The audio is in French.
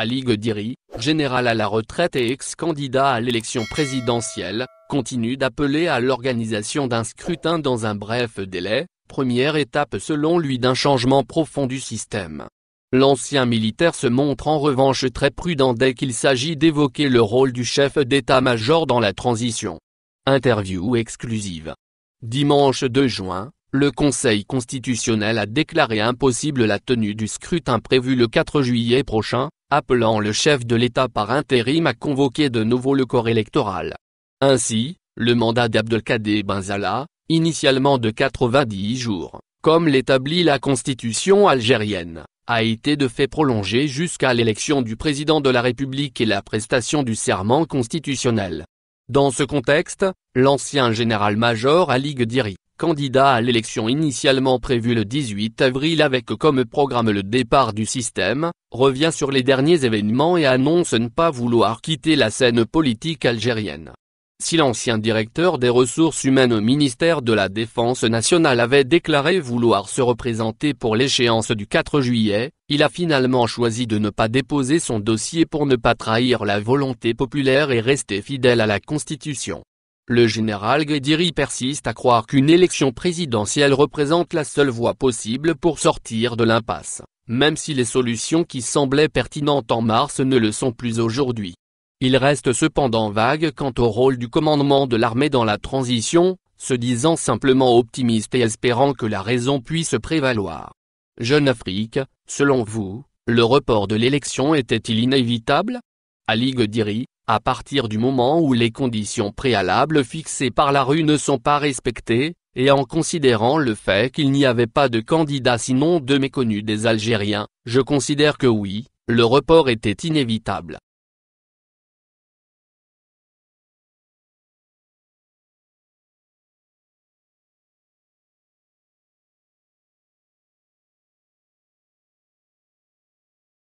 Ali Diri, général à la retraite et ex-candidat à l'élection présidentielle, continue d'appeler à l'organisation d'un scrutin dans un bref délai, première étape selon lui d'un changement profond du système. L'ancien militaire se montre en revanche très prudent dès qu'il s'agit d'évoquer le rôle du chef d'état-major dans la transition. Interview exclusive. Dimanche 2 juin, le Conseil constitutionnel a déclaré impossible la tenue du scrutin prévu le 4 juillet prochain, appelant le chef de l'État par intérim à convoquer de nouveau le corps électoral. Ainsi, le mandat d'Abdelkader Benzala, initialement de 90 jours, comme l'établit la constitution algérienne, a été de fait prolongé jusqu'à l'élection du président de la République et la prestation du serment constitutionnel. Dans ce contexte, l'ancien général-major Ali Gdiri candidat à l'élection initialement prévue le 18 avril avec comme programme le départ du système, revient sur les derniers événements et annonce ne pas vouloir quitter la scène politique algérienne. Si l'ancien directeur des ressources humaines au ministère de la Défense nationale avait déclaré vouloir se représenter pour l'échéance du 4 juillet, il a finalement choisi de ne pas déposer son dossier pour ne pas trahir la volonté populaire et rester fidèle à la Constitution. Le général Guédiri persiste à croire qu'une élection présidentielle représente la seule voie possible pour sortir de l'impasse, même si les solutions qui semblaient pertinentes en mars ne le sont plus aujourd'hui. Il reste cependant vague quant au rôle du commandement de l'armée dans la transition, se disant simplement optimiste et espérant que la raison puisse prévaloir. Jeune Afrique, selon vous, le report de l'élection était-il inévitable Ali Guédiri, à partir du moment où les conditions préalables fixées par la rue ne sont pas respectées, et en considérant le fait qu'il n'y avait pas de candidat sinon de méconnus des Algériens, je considère que oui, le report était inévitable.